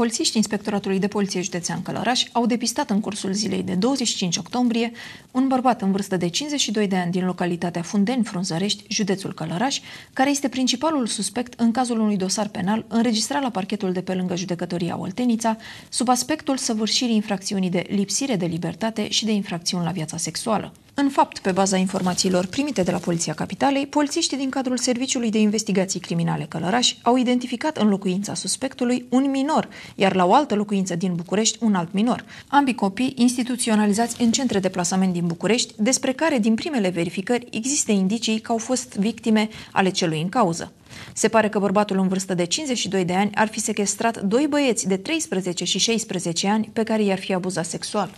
polițiști Inspectoratului de Poliție Județean Călăraș au depistat în cursul zilei de 25 octombrie un bărbat în vârstă de 52 de ani din localitatea Fundeni Frunzărești, județul Călăraș, care este principalul suspect în cazul unui dosar penal înregistrat la parchetul de pe lângă judecătoria Oltenița, sub aspectul săvârșirii infracțiunii de lipsire de libertate și de infracțiuni la viața sexuală. În fapt, pe baza informațiilor primite de la Poliția Capitalei, polițiștii din cadrul Serviciului de Investigații Criminale Călăraș au identificat în locuința suspectului un minor, iar la o altă locuință din București un alt minor. Ambii copii instituționalizați în centre de plasament din București, despre care din primele verificări există indicii că au fost victime ale celui în cauză. Se pare că bărbatul în vârstă de 52 de ani ar fi sequestrat doi băieți de 13 și 16 ani pe care i-ar fi abuzat sexual.